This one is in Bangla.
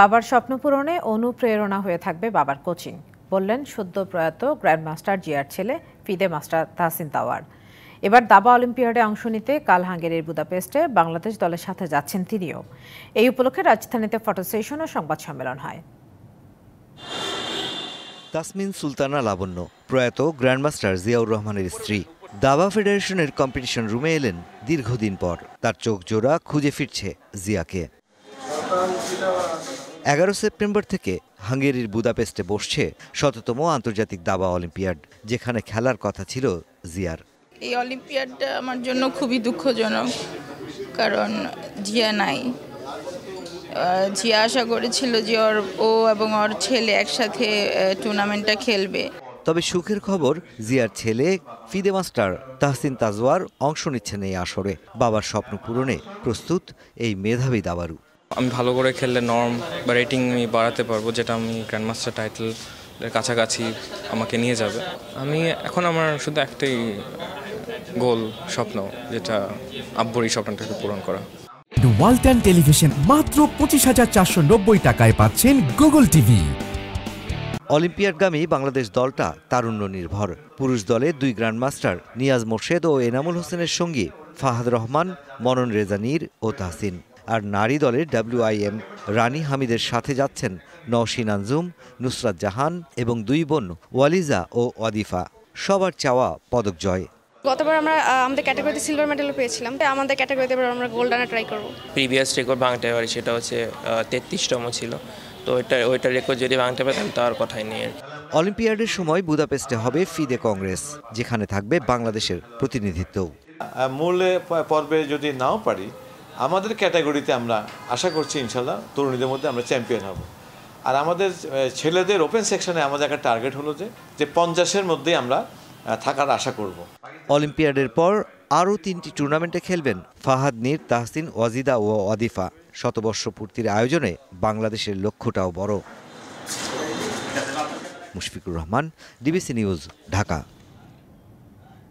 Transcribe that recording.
বাবার স্বপ্ন পূরণে অনুপ্রেরণা হয়ে থাকবে বাবার কোচিং বললেন সদ্য প্রয়াত গ্র্যান্ডমাস্টার জিয়ার ছেলে ফিদে মাস্টার তাহসিন তাওয়ার এবার দাবা অলিম্পিয়াডে অংশ নিতে কাল হাঙ্গেরির বুদাপেস্টে বাংলাদেশ দলের সাথে যাচ্ছেন তিনিও এই উপলক্ষে রাজধানীতে ফটো সেশন ও সংবাদ সম্মেলন হয় তাসমিন সুলতানা লাবণ্য প্রয়াত গ্র্যান্ডমাস্টার জিয়াউর রহমানের স্ত্রী দাবা ফেডারেশনের কম্পিটিশন রুমে এলেন দীর্ঘদিন পর তার চোখ জোড়া খুঁজে ফিরছে জিয়াকে এগারো সেপ্টেম্বর থেকে হাঙ্গেরির বুদাপেস্টে বসছে শততম আন্তর্জাতিক দাবা অলিম্পিয়াড যেখানে খেলার কথা ছিল জিয়ার এই অলিম্পিয়াডটা আমার জন্য খুবই দুঃখজনক কারণ জিয়া নাই জিয়া আশা করেছিল যে ওর ও এবং ওর ছেলে একসাথে টুর্নামেন্টটা খেলবে তবে সুখের খবর জিয়ার ছেলে ফিদে মাস্টার তাহসিন তাজওয়ার অংশ নিচ্ছেন এই আসরে বাবার স্বপ্ন পূরণে প্রস্তুত এই মেধাবী দাবারু আমি ভালো করে খেললে নর্ম বা রেটিং আমি বাড়াতে পারবো যেটা আমি গ্র্যান্ডমাস্টার টাইটেল কাছাকাছি আমাকে নিয়ে যাবে আমি এখন আমার শুধু একটাই গোল স্বপ্ন যেটা আব্বর এই স্বপ্নটাকে পূরণ করা ওয়ালটান টেলিভিশন মাত্র পঁচিশ হাজার চারশো নব্বই টাকায় পাচ্ছেন গুগল টিভি অলিম্পিয়াডগামী বাংলাদেশ দলটা তারুণ্য নির্ভর পুরুষ দলে দুই গ্র্যান্ডমাস্টার নিয়াজ মোর্শেদ ও এনামুল হোসেনের সঙ্গী ফাহাদ রহমান মনন রেজানির ও তাহসিন আর নারী দলের ডাব্লিউআইএম রানী হামিদের সাথে যাচ্ছেন নওশিন আনজুম নুসরাত জাহান এবং দুই বোন ওয়ালিজা ও ওয়াদিফা সবার চাওয়া পদক জয় গতবার আমরা আমাদের ক্যাটাগরিতে সিলভার মেডেলও পেয়েছিলাম তাই আমাদের ক্যাটাগরিতে এবার আমরা গোল্ড আনা ট্রাই করব প্রিভিয়াস রেকর্ড ভাঙতে পারি সেটা হচ্ছে তেত্রিশতম ছিল তো ওইটা ওইটা রেকর্ড যদি ভাঙতে পারে তাহলে তার কথাই নেই অলিম্পিয়াডের সময় বুদাপেস্টে হবে ফিদে কংগ্রেস যেখানে থাকবে বাংলাদেশের প্রতিনিধিত্ব মূল পর্বে যদি নাও পারি আমাদের ক্যাটাগরিতে আমরা আশা করছি ইনশাল্লাহ তরুণীদের মধ্যে আমরা চ্যাম্পিয়ন হব আর আমাদের ছেলেদের ওপেন সেকশনে আমাদের একটা টার্গেট হলো যে যে পঞ্চাশের মধ্যে আমরা থাকার আশা করব অলিম্পিয়াডের পর আরও তিনটি টুর্নামেন্টে খেলবেন ফাহাদ নির তাহসিন ওয়াজিদা ও অদিফা শতবর্ষ পূর্তির আয়োজনে বাংলাদেশের লক্ষ্যটাও বড় মুশফিকুর রহমান ডিবিসি নিউজ ঢাকা